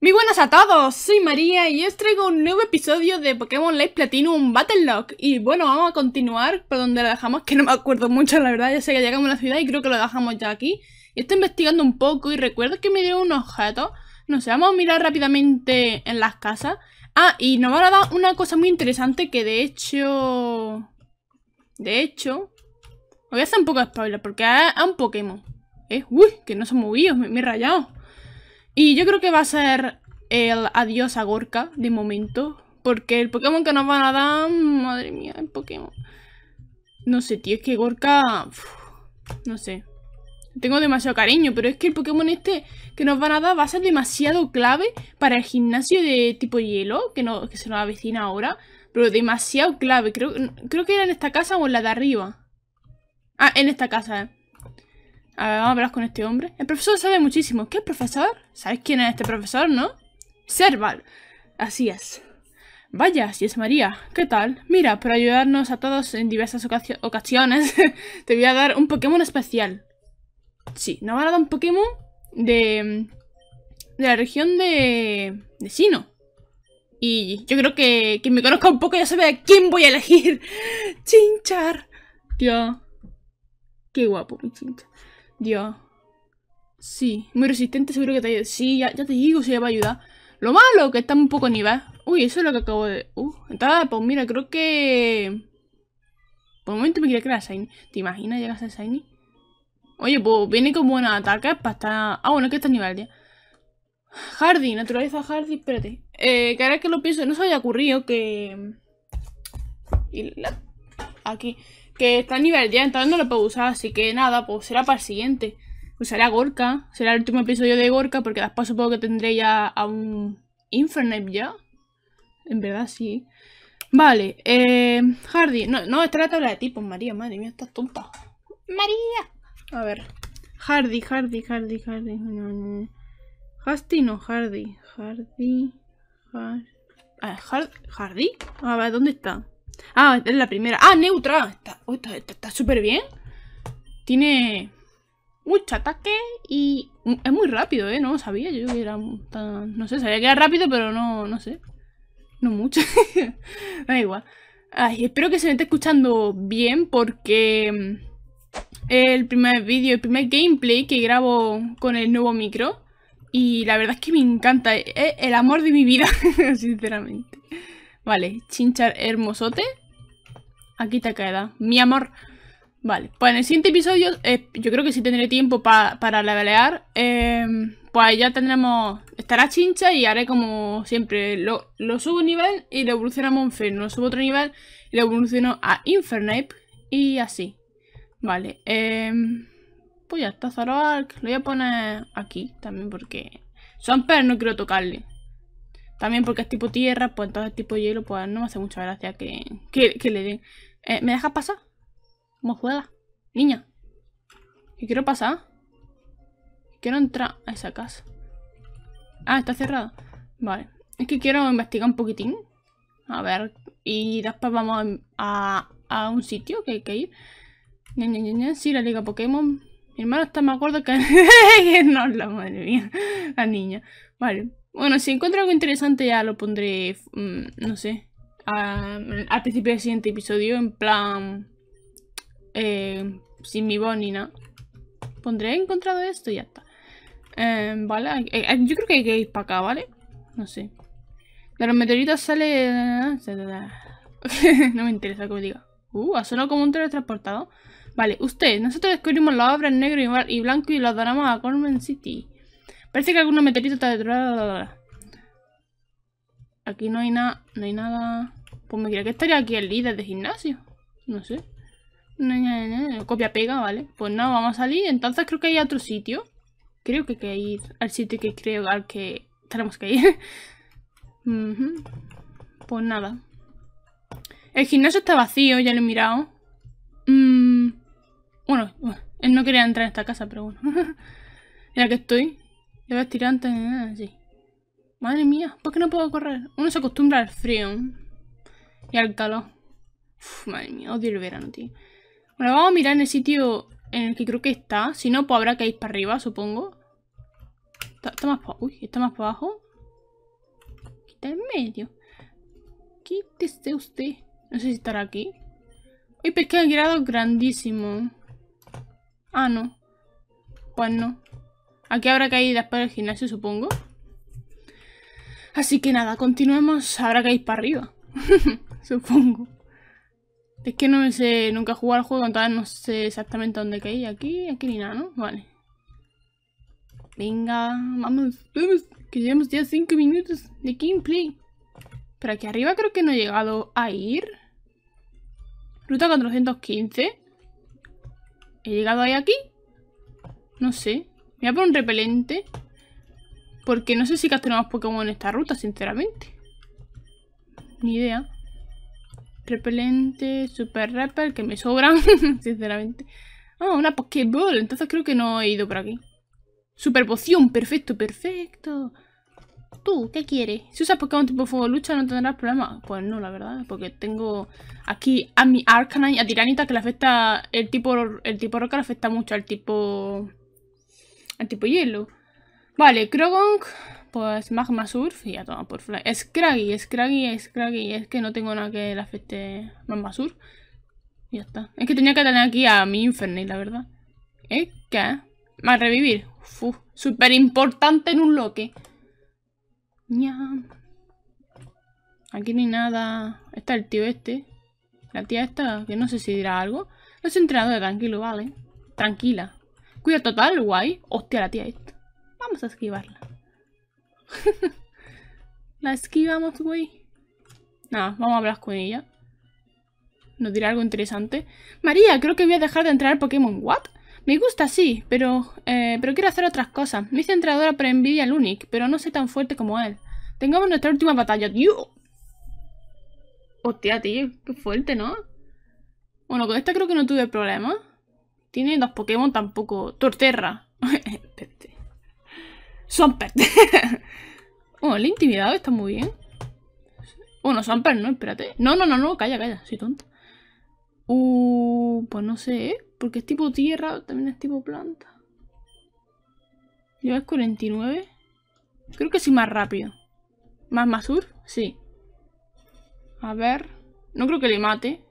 Muy buenas a todos, soy María y os traigo un nuevo episodio de Pokémon Light Platinum lock Y bueno, vamos a continuar por donde lo dejamos, que no me acuerdo mucho la verdad, ya sé que llegamos a la ciudad y creo que lo dejamos ya aquí Y estoy investigando un poco y recuerdo que me dio un objeto No sé, vamos a mirar rápidamente en las casas Ah, y nos van a dar una cosa muy interesante que de hecho... De hecho... Voy a hacer un poco de spoiler porque es un Pokémon es uy, que no se movidos, me, me he rayado y yo creo que va a ser el adiós a Gorka de momento. Porque el Pokémon que nos van a dar. Madre mía, el Pokémon. No sé, tío, es que Gorka. no sé. Tengo demasiado cariño, pero es que el Pokémon este que nos van a dar va a ser demasiado clave para el gimnasio de tipo hielo, que, no, se nos avecina ahora. Pero demasiado clave. Creo, creo que era en esta casa o en la de arriba. Ah, en esta casa, eh. A ver, vamos a hablar con este hombre. El profesor sabe muchísimo. ¿Qué profesor? ¿Sabes quién es este profesor, no? Serval. Así es. Vaya, si es María. ¿Qué tal? Mira, por ayudarnos a todos en diversas ocasiones, te voy a dar un Pokémon especial. Sí, nos van a dar un Pokémon de... De la región de... De Sino. Y yo creo que quien me conozca un poco ya sabe a quién voy a elegir. Chinchar. Tío. Qué guapo, mi chinchar. Dios Sí, muy resistente, seguro que te ayuda. Sí, ya, te digo, si ya va a ayudar. Lo malo que está un poco nivel. Uy, eso es lo que acabo de. Uh, Entonces, pues mira, creo que. Por el momento me quería crear Shiny. ¿Te imaginas llegas a Shiny? Oye, pues viene con buenos ataques para estar. Ah, bueno, es que está a nivel ya. Hardy, naturaleza Hardy, espérate. Eh, que ahora que lo pienso, no se haya ocurrido que. Y la... Aquí que está a nivel 10, entonces no lo puedo usar, así que nada, pues será para el siguiente. Pues será Gorka, será el último episodio de Gorka, porque después supongo que tendré ya a un Infernape ya. En verdad, sí. Vale, eh, Hardy. No, no, es la tabla de tipos, María, madre mía, estás tonta. María. A ver. Hardy, Hardy, Hardy, Hardy. No, no. Hasty no, Hardy. Hardy. Ah, Hardy. Ah, Hardy. A ver, ¿dónde está? Ah, es la primera. Ah, neutra. Está súper bien. Tiene mucho ataque y es muy rápido, ¿eh? No sabía yo que era No sé, sabía que era rápido, pero no, no sé. No mucho. da igual. espero que se me esté escuchando bien porque mm, el primer vídeo, el primer gameplay que grabo con el nuevo micro y la verdad es que me encanta, es el amor de mi vida, sinceramente. Vale, chinchar hermosote. Aquí te queda, mi amor. Vale, pues en el siguiente episodio, eh, yo creo que sí tendré tiempo para levelear. Em, pues ya tendremos. Estará chincha y haré como siempre. Lo, subo un nivel y lo evoluciono a Monfer. Lo subo otro nivel y lo evoluciono a Infernape. Y así. Vale. Em, pues ya está, Zoroark. Lo voy a poner aquí también porque. perros no quiero tocarle. También porque es tipo tierra, pues entonces tipo hielo, pues no me hace mucha gracia que, le den. Eh, ¿Me dejas pasar? ¿Cómo juega? Niña. ¿Qué quiero pasar. Quiero entrar a esa casa. Ah, está cerrada. Vale. Es que quiero investigar un poquitín. A ver. Y después vamos a, un sitio que hay que ir. Sí, la liga Pokémon. Mi hermano está más gordo que... no, la madre mía. La niña. Vale. Bueno, si encuentro algo interesante ya lo pondré, mm, no sé, al principio del siguiente episodio, en plan, eh, sin mi voz ni Pondré, he encontrado esto y ya está. Eh, vale, eh, yo creo que hay que ir para acá, ¿vale? No sé. De los meteoritos sale... no me interesa que me diga. Uh, ha sonado como un teletransportado. Vale, usted, nosotros descubrimos la obras en negro y blanco y la donamos a Corman City. Parece que algunos meteorito está detrás. Aquí no hay nada. No hay nada. Pues me diría que estaría aquí el líder de gimnasio. No sé. Copia pega, vale. Pues nada, vamos a salir. Entonces creo que hay otro sitio. Creo que hay que ir al sitio que creo al que tenemos que ir. Pues nada. El gimnasio está vacío, ya lo he mirado. Mm. Bueno, él no quería entrar en esta casa, pero bueno. Mira que estoy. Le antes de nada Madre mía, ¿por qué no puedo correr? Uno se acostumbra al frío ¿eh? y al calor. madre mía, odio el verano, tío. Bueno, vamos a mirar en el sitio en el que creo que está. Si no, pues habrá que ir para arriba, supongo. Está, más para... Uy, está más para abajo. Quita en medio. Quítese usted. No sé si estará aquí. Uy, al grado grandísimo. Ah, no. Pues no. Aquí habrá ir después el gimnasio, supongo. Así que nada, continuemos. Habrá que ir para arriba. supongo. Es que no me sé nunca jugar al juego, entonces no sé exactamente dónde caí. Aquí, aquí ni nada, ¿no? Vale. Venga, vamos, vamos. Que llevamos ya 5 minutos de gameplay. Pero aquí arriba creo que no he llegado a ir. Ruta 415. ¿He llegado ahí aquí? No sé. Me voy a poner un repelente. Porque no sé si capturamos Pokémon en esta ruta, sinceramente. Ni idea. Repelente, super repel, que me sobran, sinceramente. Ah, una Pokéball. Entonces creo que no he ido por aquí. Super poción, perfecto, perfecto. ¿Tú qué quieres? Si usas Pokémon tipo fuego lucha no tendrás problemas. Pues no, la verdad, porque tengo aquí a mi Arcanine, a Tiranita, que le afecta el tipo, el tipo roca, le afecta mucho al tipo el tipo hielo. Vale, Krogong, pues Magma Surf y ya toma por fly. Scraggy, Scraggy, Scraggy. Es que no tengo nada que le afecte Magma Surf. ya está. Es que tenía que tener aquí a mi Infernape, la verdad. ¿Eh? ¿Qué? A revivir. Súper importante en un loque. Aquí ni nada. Está el tío este. La tía esta, que no sé si dirá algo. los entrenadores, de tranquilo, vale. Tranquila total, guay. Hostia, la tía esta. Vamos a esquivarla. la esquivamos, güey. Nada, vamos a hablar con ella. Nos dirá algo interesante. María, creo que voy a dejar de entrar al Pokémon. ¿What? Me gusta, sí, pero, eh, pero quiero hacer otras cosas. Me hice entrenadora por envidia al Unic, pero no soy tan fuerte como él. Tengamos nuestra última batalla. tío Hostia, tío, qué fuerte, ¿no? Bueno, con esta creo que no tuve problemas. Tiene dos Pokémon tampoco. Torterra. Son oh, bueno, el intimidado está muy bien. Bueno, Swampert no, espérate. No, no, no, no, calla, calla, soy tonta. Uh, pues no sé, ¿eh? Porque es tipo tierra, también es tipo planta. Lleva 49. Creo que sí más rápido. ¿Más Masur? Sí. A ver. No creo que le mate.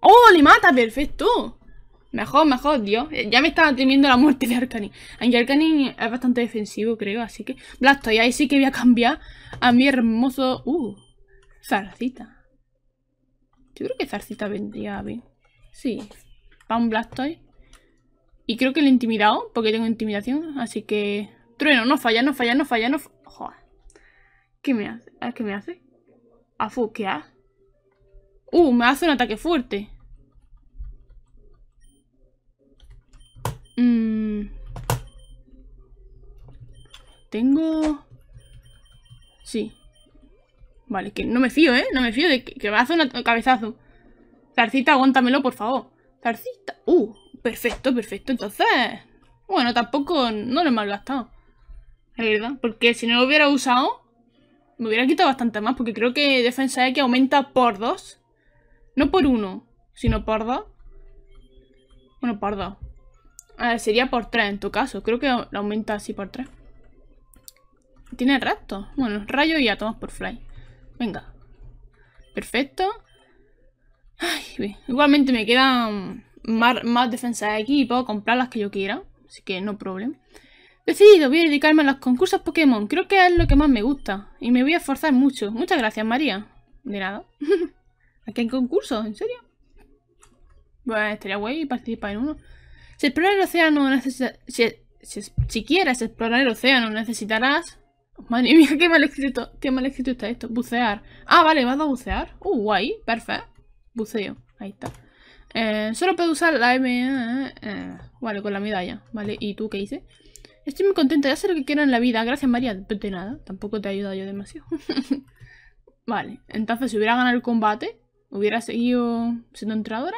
¡Oh, le mata! ¡Perfecto! Mejor, mejor, Dios. Ya me estaba temiendo la muerte de Arcanin. Aunque Arcanin es bastante defensivo, creo, así que... Blastoise, ahí sí que voy a cambiar a mi hermoso... Uh, Zarcita. Yo creo que Zarcita vendría bien. Sí. Para un Blastoise. Y creo que he intimidado, porque tengo intimidación, así que... Trueno, no falla, no falla, no falla, no... Joder. ¿Qué me hace? ¿Qué me hace? ¿Afu? ¿Qué Uh, me hace un ataque fuerte. Mm. Tengo... Sí. Vale, que no me fío, ¿eh? No me fío de que, me hace un cabezazo. Zarcita, aguántamelo, por favor. Zarcita. Uh, perfecto, perfecto. Entonces... Bueno, tampoco no lo he malgastado. Es verdad. Porque si no lo hubiera usado, me hubiera quitado bastante más. Porque creo que defensa X aumenta por dos. No por uno, sino por dos. Bueno, por dos ver, ah, sería por tres en tu caso. Creo que lo aumenta así por 3. Tiene resto Bueno, rayos y átomos por fly. Venga. Perfecto. igualmente me quedan más, mm, más defensas aquí equipo. puedo comprar las que yo quiera. Así que no problema. Decidido, voy a dedicarme a los concursos Pokémon. Creo que es lo que más me gusta. Y me voy a esforzar mucho. Muchas gracias, María. De nada. Aquí hay concursos, ¿en serio? Bueno, pues, estaría guay participar en uno. Si explorar el océano Si, si, quieres explorar el océano necesitarás... Madre mía, qué mal escrito, qué mal escrito está esto. Bucear. Ah, vale, vas a bucear. Uh, guay, perfecto. Buceo, ahí está. Eh, solo puedo usar la M... Eh, eh, vale, con la medalla. Vale, ¿y tú qué hice? Estoy muy contenta, ya sé lo que quiero en la vida. Gracias, María. De nada, tampoco te he ayudado yo demasiado. vale, entonces si hubiera ganado el combate, hubiera seguido siendo entradora.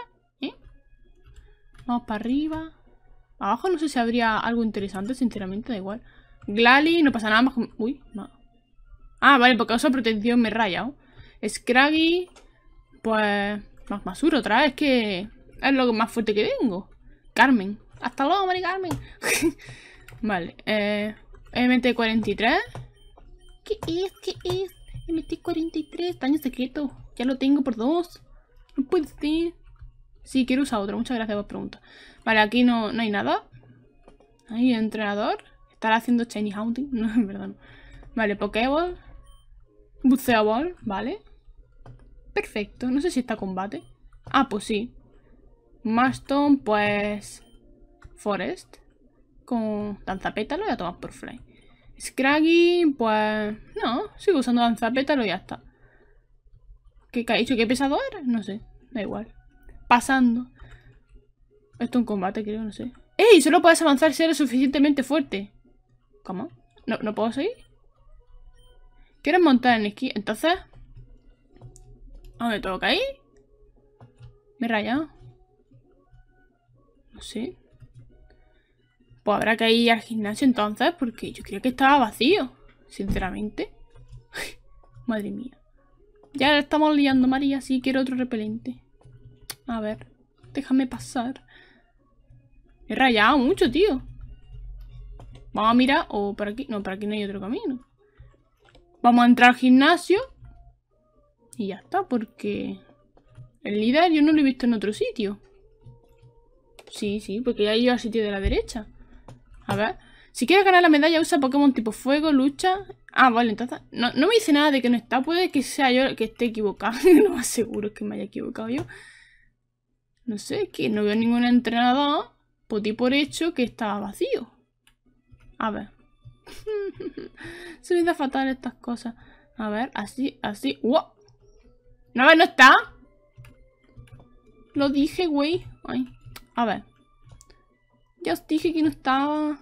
Vamos para arriba. Abajo no sé si habría algo interesante, sinceramente, da igual. Glali, no pasa nada más Uy, no. Ah, vale, porque esa protección me raya. rayado Scraggy, pues... Más basura otra vez, que es lo más fuerte que tengo. Carmen. Hasta luego, Mari Carmen. vale, eh... MT-43. ¿Qué es? ¿Qué es? MT-43, daño secreto. Ya lo tengo por dos. No puede ser. Sí, quiero usar otro. Muchas gracias por pregunta. Vale, aquí no, hay nada. Ahí, entrenador. Estará haciendo Chinese Hunting. No, en verdad no. Vale, Pokéball. Buceaball, vale. Perfecto. No sé si está combate. Ah, pues sí. Maston, pues... Forest. Con danzapétalo pétalo, ya tomar por fly. Scraggy, pues... No, sigo usando danzapétalo y ya está. ¿Qué, ha dicho? ¿Qué pesado No sé. Da igual pasando. Esto es un combate, creo, no sé. ¡Ey! Solo puedes avanzar si eres suficientemente fuerte. ¿Cómo? ¿No, puedo seguir? ¿Quieres montar en esquí? Entonces... ¿A dónde tengo que ir? Me he rayado. No sé. Pues habrá que ir al gimnasio entonces, porque yo creía que estaba vacío. Sinceramente. Madre mía. Ya estamos liando, María. Sí, quiero otro repelente. A ver, déjame pasar. He rayado mucho, tío. Vamos a mirar. O por aquí. No, por aquí no hay otro camino. Vamos a entrar al gimnasio. Y ya está, porque... El líder yo no lo he visto en otro sitio. Sí, sí, porque ya ido al sitio de la derecha. A ver. Si quieres ganar la medalla, usa Pokémon tipo fuego, lucha. Ah, vale, entonces. No, me dice nada de que no está. Puede que sea yo el que esté equivocado. no aseguro que me haya equivocado yo. No sé, que no veo ningún entrenador. Pues por hecho que estaba vacío. A ver. Se me da fatal estas cosas. A ver, así, así. ¡Wow! No, no está. Lo dije, güey. A ver. Ya os dije que no estaba.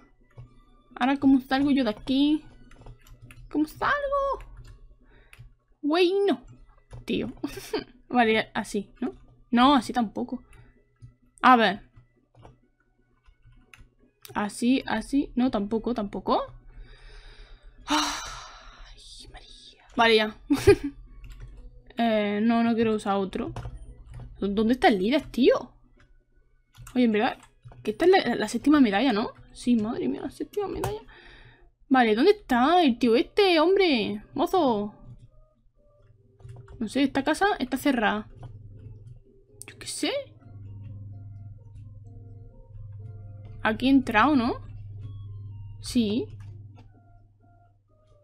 Ahora, ¿cómo salgo yo de aquí? ¿Cómo salgo? Güey, no. Tío. vale, así, ¿no? No, así tampoco. A ver. Así, así. No, tampoco, tampoco. Ay, Vale, ya. Eh, no, no quiero usar otro. ¿Dónde está el líder, tío? Oye, en verdad, que esta es la, la, séptima medalla, ¿no? Sí, madre mía, la séptima medalla. Vale, ¿dónde está el tío este, hombre? Mozo. No sé, esta casa está cerrada. Yo qué sé. Aquí he entrado, ¿no? Sí.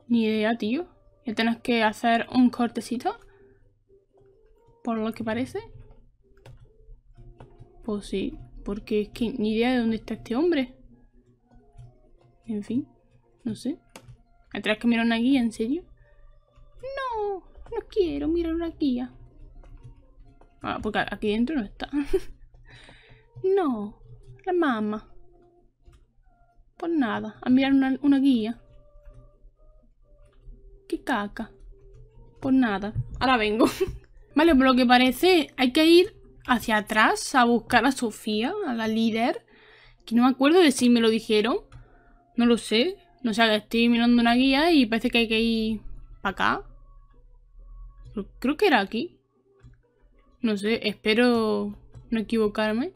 Ni idea, tío. Ya tenés que hacer un cortecito. Por lo que parece. Pues sí. Porque es que ni idea de dónde está este hombre. En fin. No sé. Atrás que mirar una guía, ¿en serio? No, no quiero mirar una guía. Ah, porque aquí dentro no está. no, la mamá. Pues nada, a mirar una, guía. Qué caca. Pues nada, ahora vengo. vale, por lo que parece, hay que ir hacia atrás a buscar a Sofía, a la líder. Que no me acuerdo de si me lo dijeron. No lo sé. No sé, estoy mirando una guía y parece que hay que ir para acá. Creo que era aquí. No sé, espero no equivocarme.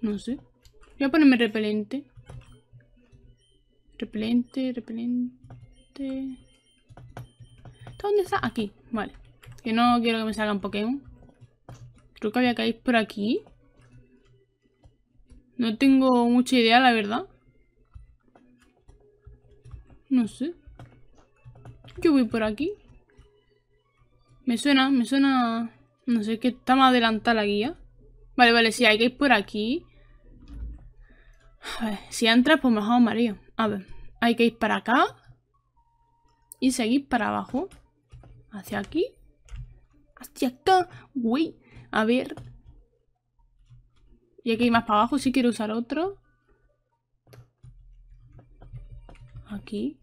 No sé. Voy a ponerme repelente. Repelente, repelente. dónde está? Aquí, vale. Que no quiero que me salgan Pokémon. Creo que había ir por aquí. No tengo mucha idea, la verdad. No sé. Yo voy por aquí. Me suena, me suena... No sé, que está más adelantada la guía. Vale, vale, sí, hay que ir por aquí. A ver, si entras, pues mejor marido A ver, hay que ir para acá. Y seguir para abajo. Hacia aquí. Hacia acá. Uy. A ver. Y aquí más para abajo si quiero usar otro. Aquí.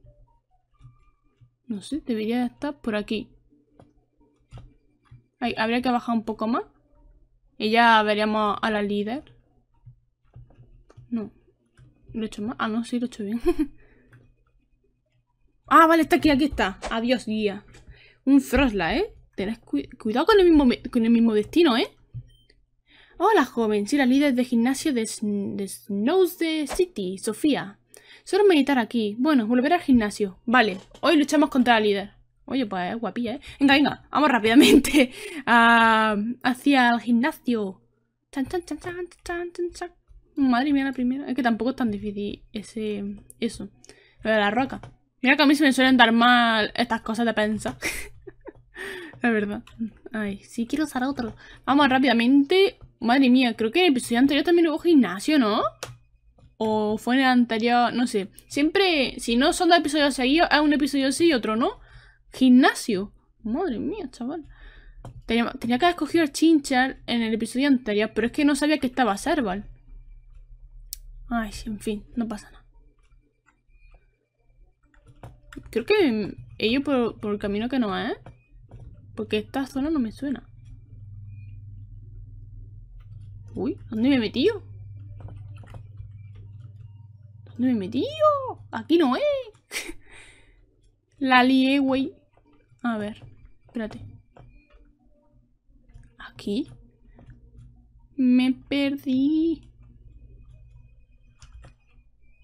No sé, debería estar por aquí. habría que bajar un poco más. Y ya veríamos a la líder. No. ¿Lo he hecho mal? Ah, no, sí, lo he hecho bien. ah, vale, está aquí, aquí está. Adiós, guía. Un Frosla, ¿eh? Tenés cuidado con el, mismo con el mismo destino, ¿eh? Hola, joven. Soy la líder de gimnasio de, Snows de City, Sofía. Solo meditar aquí. Bueno, volver al gimnasio. Vale, hoy luchamos contra la líder. Oye, pues es guapilla, ¿eh? Venga, venga, vamos rápidamente ah, hacia el gimnasio. Chan, chan, chan, chan, chan, chan, chan. Madre mía, la primera. Es que tampoco es tan difícil ese, eso. Lo de la roca. Mira que a mí se me suelen dar mal estas cosas de pensar. la verdad. Ay, sí quiero usar otro. Vamos rápidamente. Madre mía, creo que en el episodio anterior también hubo gimnasio, ¿no? O fue en el anterior, no sé. Siempre, si no son dos episodios seguidos, es un episodio sí y otro no. Gimnasio. Madre mía, chaval. Tenía, que haber escogido el Chinchar en el episodio anterior, pero es que no sabía que estaba Serval. Ay, en fin, no pasa nada. Creo que ellos por, por el camino que no es. Porque esta zona no me suena. Uy, ¿dónde me he metido? ¿Dónde me he metido? Aquí no es. La lié, güey. A ver, espérate. Aquí. Me perdí.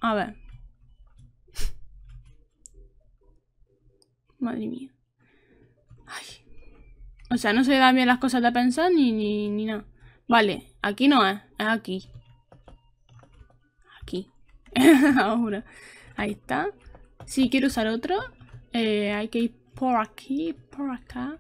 A ver. Madre mía. Ay. O sea, no se dan bien las cosas de pensar ni, ni, nada. Vale, aquí no es, es aquí. Aquí. Ahora. Ahí está. Si quiero usar otro, eh, hay que ir por aquí, por acá.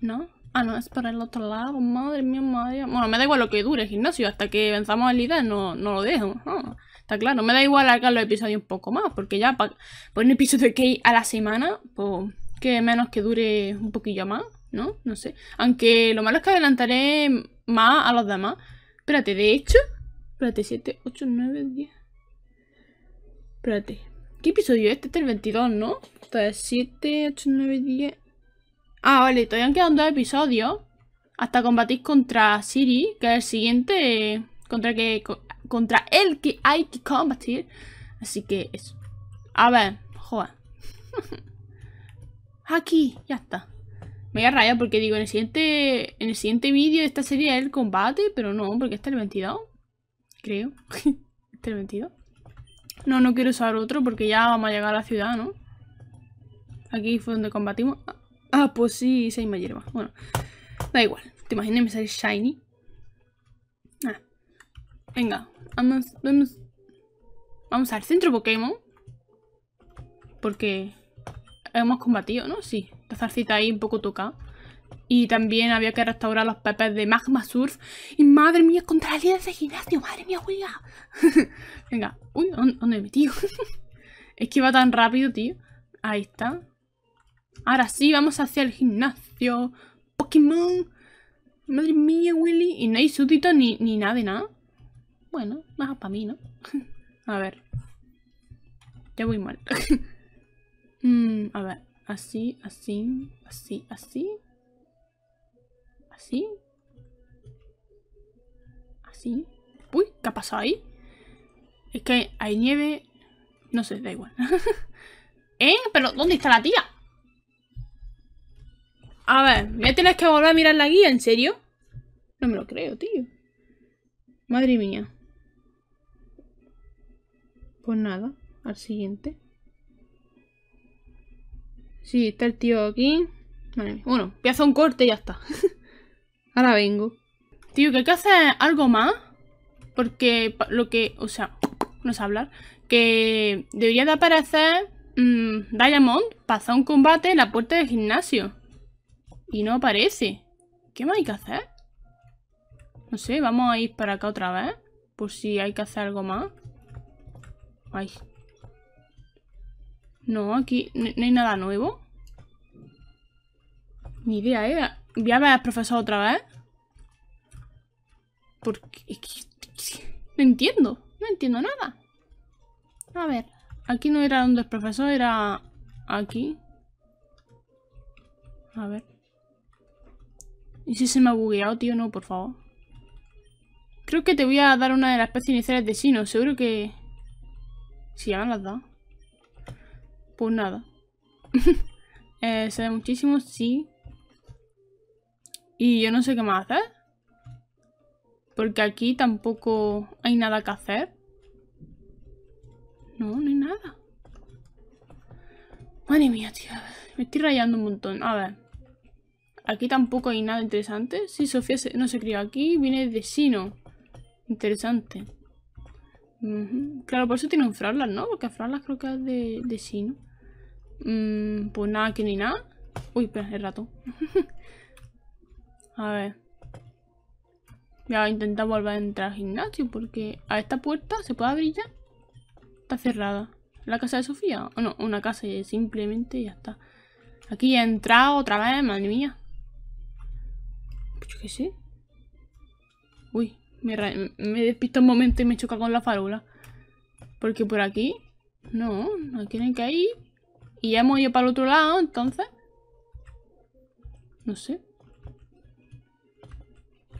¿No? Ah, no, es por el otro lado. Madre mía, madre mía. Bueno, me da igual lo que dure el gimnasio. Hasta que venzamos la no, no lo dejo. Ah. Está claro, me da igual alargar los episodios un poco más, porque ya por pues un episodio que hay a la semana, pues que menos que dure un poquillo más, ¿no? No sé. Aunque lo malo es que adelantaré más a los demás. Espérate, de hecho. Espérate, 7, 8, 9, 10. Espérate. ¿Qué episodio es este? Este es el 22, ¿no? Entonces, 7, 8, 9, 10. Ah, vale, todavía quedado dos episodios. Hasta combatir contra Siri, que es el siguiente. Eh, contra que contra el que hay que combatir. Así que eso. A ver, joder. Aquí, ya está. Me voy a rayar porque digo, en el siguiente en el siguiente vídeo esta sería el combate, pero no, porque está el 22. Creo. este el 22. No, no quiero usar otro porque ya vamos a llegar a la ciudad, ¿no? Aquí fue donde combatimos. Ah, ah pues sí, Se me hierba. Bueno, da igual. Te imaginas me sale shiny. Ah, venga, Vamos, vamos. Vamos al centro Pokémon. Porque hemos combatido, ¿no? Sí. Esta zarcita ahí un poco toca Y también había que restaurar los pepes de Magma Surf. Y madre mía, contra la de gimnasio. Madre mía, Willy. Venga. Uy, ¿dónde me metido? es que iba tan rápido, tío. Ahí está. Ahora sí, vamos hacia el gimnasio. Pokémon. Madre mía, Willy. Y no hay súbdito ni, ni nada de nada. Bueno, más para mí, ¿no? a ver. Ya voy mal. Mm, a ver, así, así, así, así. Así. Así. Uy, ¿qué ha pasado ahí? Es que hay nieve. No sé, da igual. ¿Eh? ¿Pero dónde está la tía? A ver, ¿me tienes que volver a mirar la guía? ¿En serio? No me lo creo, tío. Madre mía pues nada, al siguiente. Sí, está el tío aquí. Vale, bueno, voy un corte y ya está. Ahora vengo. Tío, que hay que hacer algo más. Porque lo que, o sea, no sé hablar. Que debería de aparecer mm, Diamond para un combate en la puerta del gimnasio. Y no aparece. ¿Qué más hay que hacer? No sé, vamos a ir para acá otra vez. Por si hay que hacer algo más. Ay. No, aquí no, hay nada nuevo. Ni idea, ¿eh? Voy a ver al profesor otra vez. Porque... No entiendo. No entiendo nada. A ver. Aquí no era donde el profesor, era... Aquí. A ver. ¿Y si se me ha bugueado, tío? No, por favor. Creo que te voy a dar una de las especies iniciales de Sino. Seguro que... Si ya me las da. Pues nada. Eh, se ve muchísimo, sí. Y yo no sé qué más hacer. Porque aquí tampoco hay nada que hacer. No, no hay nada. Madre mía, tío. Me estoy rayando un montón. A ver. Aquí tampoco hay nada interesante. Sí, Sofía no se crió aquí. Viene de Sino. Interesante. Claro, por eso tiene un ¿no? Porque fralas creo que es de, de ¿no? Mm, pues nada, que ni nada. Uy, espera, el rato a ver. Voy a intentar volver a entrar al gimnasio porque a esta puerta se puede abrir ya. Está cerrada. ¿La casa de Sofía? O no, una casa y simplemente ya está. Aquí he entrado otra vez, madre mía. Pues yo qué sé. Uy, me, despisto un momento y me choca con la farola. Porque por aquí... No, no tienen que ir. Y ya hemos ido para el otro lado, entonces... No sé.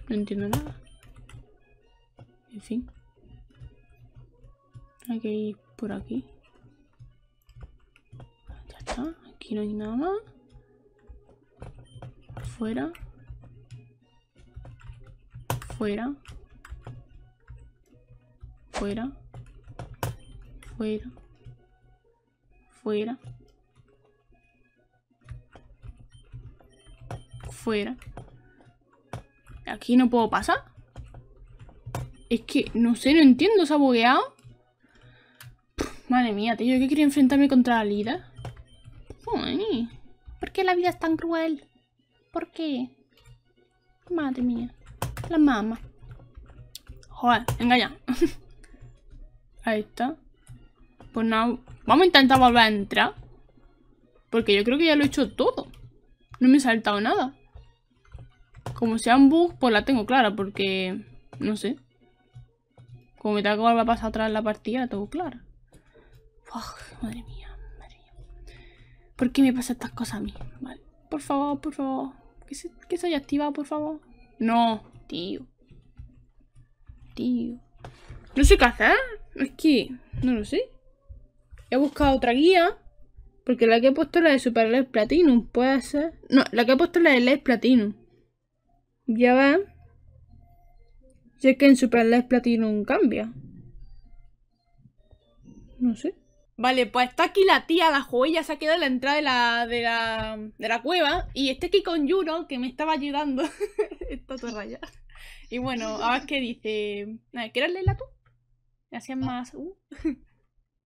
No entiendo nada. En fin. Hay que ir por aquí. Ya está. Aquí no hay nada más. Fuera. Fuera fuera, fuera, fuera, fuera. Aquí no puedo pasar. Es que, no sé, no entiendo, se ha madre mía, tío, yo que quería enfrentarme contra la Lida. ¿Por qué la vida es tan cruel? ¿Por qué? Madre mía. La mamá. Joder, engaña. Ahí está. Pues no. Vamos a intentar volver a entrar. Porque yo creo que ya lo he hecho todo. No me he saltado nada. Como sea un bug, pues la tengo clara. Porque... No sé. Como me tengo que volver a pasar atrás en la partida, la tengo clara. madre mía, madre mía. ¿Por qué me pasa estas cosas a mí? Vale. Por favor, por favor. Que se, que se haya activado, por favor. No, tío. Tío. No sé qué hacer. Es que, no lo sé. He buscado otra guía. Porque la que he puesto es la de Super LED Platinum. Puede ser. No, la que he puesto es la de LED Platinum. Ya va. Si es que en Super LED Platinum cambia. No sé. Vale, pues está aquí la tía, la joya se ha quedado en la entrada de la, de la, de la cueva. Y está aquí con Juno, que me estaba ayudando. está todo raya. Y bueno, a ver qué dice. ¿Quieres leerla tú? Me Hacían más. Uh.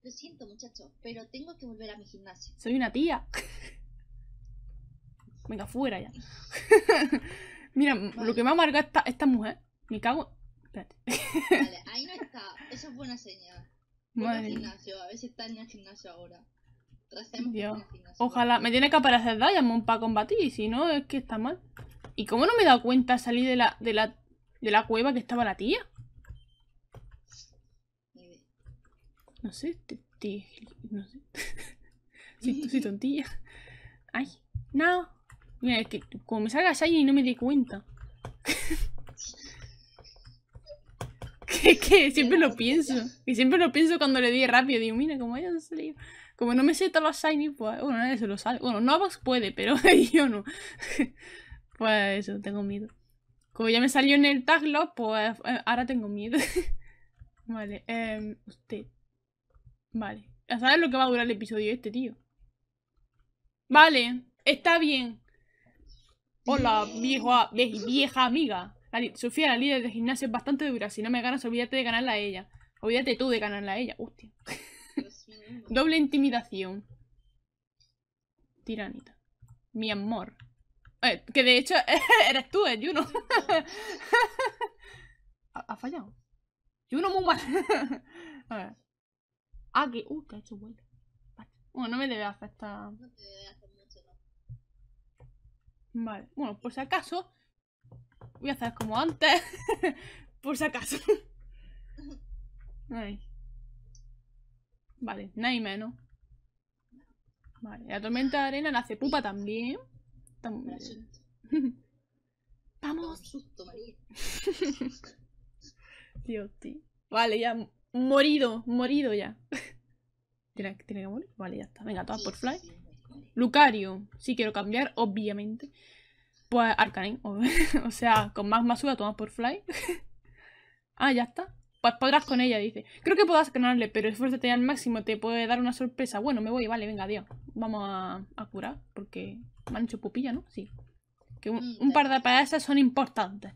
Lo siento, muchacho, pero tengo que volver a mi gimnasio. Soy una tía. Venga, fuera ya. Mira, lo que me ha amargado esta, esta mujer. Me cago. Espérate. Vale, ahí no está. Eso es buena señal. Madre. gimnasio. A ver si está en el gimnasio ahora. Ojalá. Me tiene que aparecer Diamond para combatir. si no, es que está mal. ¿Y cómo no me he dado cuenta salir de la, de la, de la cueva que estaba la tía? No sé, te, no sé. soy, soy, tontilla. Ay, no. Mira, es que como me salga Shiny y no me di cuenta. ¿Qué? ¿Qué? siempre lo pienso. Y siempre lo pienso cuando le di rápido. Digo, mira, como ya salido. Como no me salió todos los Shiny, pues bueno, nadie se lo sale. Bueno, Novox puede, pero yo no. pues eso, tengo miedo. Como ya me salió en el taglo, pues eh, ahora tengo miedo. vale, eh, usted. Vale. ¿Sabes lo que va a durar el episodio este, tío? Vale, está bien. Hola, vieja, vieja amiga. Sofía, la líder de gimnasio es bastante dura. Si no me ganas, olvídate de ganarla a ella. Olvídate tú de ganarla a ella. Hostia. Doble intimidación. Tiranita. Mi amor. Eh, que de hecho eres tú, eh, Juno. ha, ha, fallado. Juno muy mal. a ver. Ah, que. Uh, que ha hecho vuelta. Bueno, no me debe afectar. No te debe hacer mucho, ¿no? Vale. Bueno, por si acaso. Voy a hacer como antes. por si acaso. Ay. Vale, nada y menos. Vale, la tormenta de arena nace hace pupa también. también. Vamos. Dios, tío. Vale, ya Morido, morido ya. ¿Tiene, que morir? Vale, ya está. Venga, tomas por fly. Lucario, sí quiero cambiar, obviamente. Pues Arcanine, o sea, con más masura tomas por fly. ah, ya está. Pues podrás con ella, dice. Creo que podrás ganarle, pero esfuerzate al máximo, te puede dar una sorpresa. Bueno, me voy, vale, venga, adiós. Vamos a, curar, porque me han hecho pupilla, ¿no? Sí. Que un, par de esas son importantes.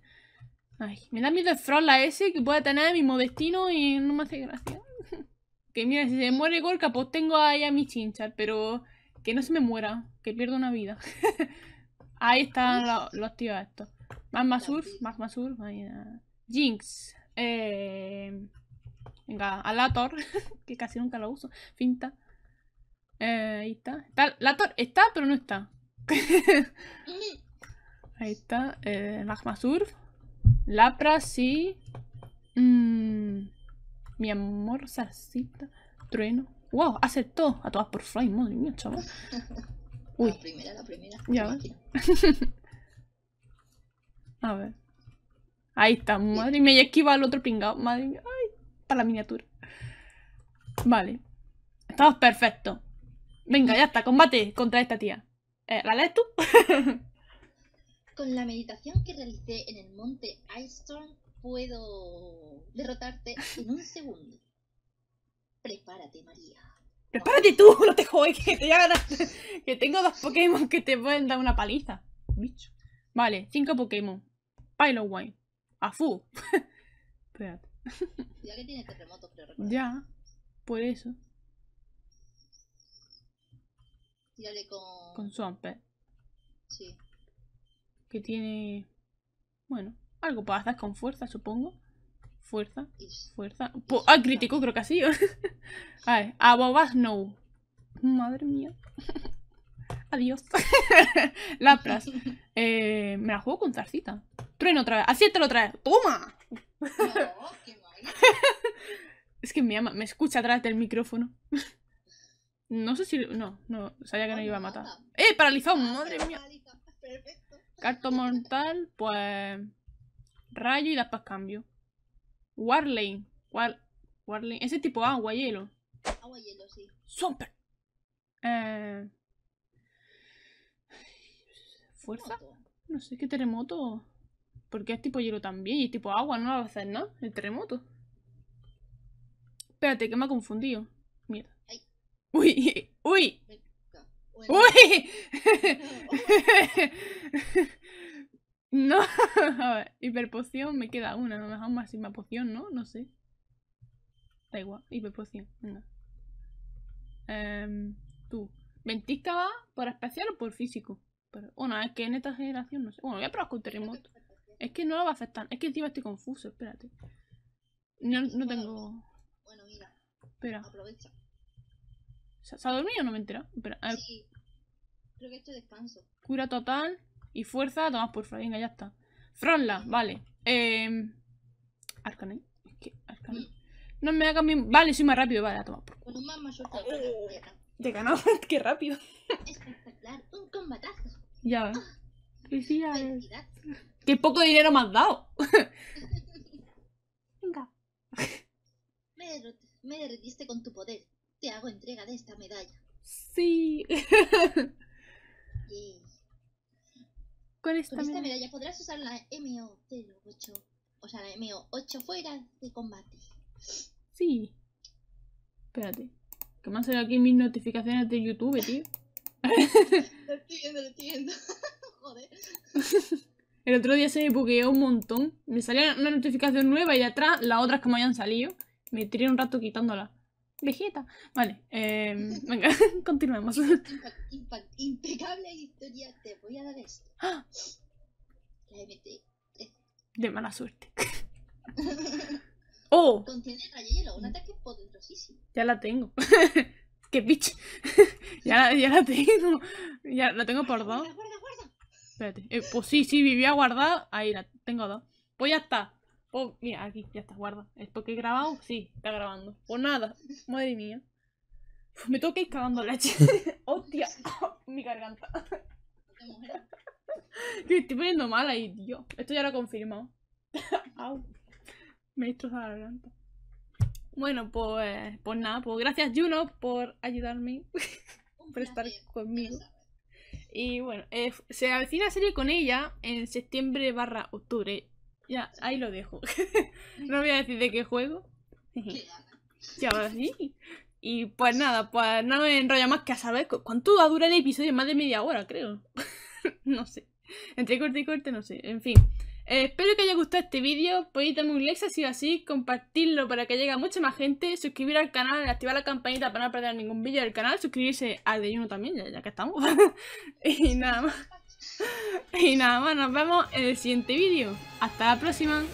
Ay, me da miedo el la ese que pueda tener mi modestino y no me hace gracia. que mira, si se muere Gorka, pues tengo ahí a mi chincha, pero que no se me muera, que pierda una vida. ahí están los, tíos estos. Magma Surf, más Jinx. Eh, venga, a Lator, que casi nunca lo uso. Finta. Eh, ahí está. Lator está, pero no está. ahí está. Eh, Surf Lapra, sí. Mm, mi amor, salsita, trueno. ¡Wow! Aceptó a todas por Fly, madre mía, chaval. Uy. La primera, la primera. Ya. a ver. Ahí está, madre mía, y esquiva al otro pingado. Madre mía, ay, para la miniatura. Vale. Estamos perfectos. Venga, ya está, combate contra esta tía. Eh, ¿La lees tú? Con la meditación que realicé en el monte Storm, puedo derrotarte en un segundo. Prepárate, María. Prepárate tú, no te jodas, que te voy Que tengo dos Pokémon que te pueden dar una paliza. Bicho. Vale, cinco Pokémon. Wine. Afu. Espérate. Ya que tiene Terremoto, creo recuerdo. Ya, por eso. Tírale con. Con Swampert. Sí que tiene, bueno, algo para hacer con fuerza, supongo. Fuerza, fuerza. ah, crítico, creo que sido. a ver, no. Madre mía. Adiós. Lapras. Eh, me la juego con tarcita Trueno otra vez. te otra vez. ¡Toma! es que me me escucha atrás del micrófono. no sé si. No, no. Sabía que no iba a matar. ¡Eh! Paralizado, ah, madre mía. Carto mortal, pues. Rayo y las pascambio. cambio. Warlane. War... Warlane. Ese tipo ah, agua, hielo. Agua, hielo, sí. Super. Eh, ¿Fuerza? No sé qué terremoto. Porque es tipo hielo también y es tipo agua, no lo va a hacer, ¿no? El terremoto. Espérate, que me ha confundido. Mierda. Uy, uy. ¡Uy! no, a ver, hiperpoción, me queda una, no me dejamos más poción, ¿no? No sé. Da igual, hiperpoción, venga. Em, tú, ¿ventisca va por especial o por físico? bueno, es que en esta generación no sé. Bueno, voy a probar con terremoto. Es que no lo va a afectar, es que encima estoy confuso, espérate. No, tengo. Bueno, mira. Espera. Aprovecha. ¿Se, ha dormido? o No me he enterado? Sí. Creo que esto es descanso. Cura total y fuerza. Tomás por favor Venga, ya está. Fronla, vale. Eh... Es que mm. No me haga bien. Vale, soy más rápido. Vale, a tomar por culo. Uh, te ganó. Qué rápido. Espectacular. Un combatazo. Ya ves. Ah. Qué poco dinero me has dado. Venga. Me, derretiste con tu poder te hago entrega de esta medalla. Sí. ¿Cuál Con esta, medalla? podrás usar la mo 08 o sea, la MO8 fuera de combate. Sí. Espérate. ¿Qué me han salido aquí mis notificaciones de YouTube, tío. lo estoy viendo, lo estoy viendo. Joder. El otro día se me bugueó un montón. Me salía una notificación nueva y de atrás las otras que me habían salido. Me tiré un rato quitándola. Viejita. Vale, eh, venga, continuemos. impecable historia. te voy a dar esto. ¡Ah! La MT. E. De mala suerte. ¡Oh! Contiene rayelo, un mm. ataque poderosísimo. Ya la tengo. ¡Qué bitch! ya, ya la tengo. Ya la tengo por dos. Espérate. Eh, pues sí, sí, vivía guardada. Ahí la tengo dos. Pues ya está. Oh, mira, aquí, ya está, guarda. Esto porque he grabado? Sí, está grabando. Pues nada, madre mía. Me tengo que ir cagando la leche. ¡Hostia! mi garganta. Que estoy poniendo mal ahí, tío. Esto ya lo he confirmado. Me he destrozado la garganta. Bueno, pues, pues nada, pues gracias Juno por ayudarme, por estar conmigo. Y bueno, eh, se avecina serie con ella en septiembre barra octubre. Ya, ahí lo dejo. no voy a decir de qué juego. Y pues nada, pues no me enrollo más que a saber cuánto durar el episodio, más de media hora, creo. no sé. Entre corte y corte, no sé. En fin. Eh, espero que haya gustado este vídeo. Podéis darme un like si ha sido así, compartirlo para que llegue a mucha más gente, suscribir al canal, activar la campanita para no perder ningún vídeo del canal, suscribirse al de Juno también, ya, ya que estamos. y nada más. Y nada más, nos vemos en el siguiente vídeo. Hasta la próxima.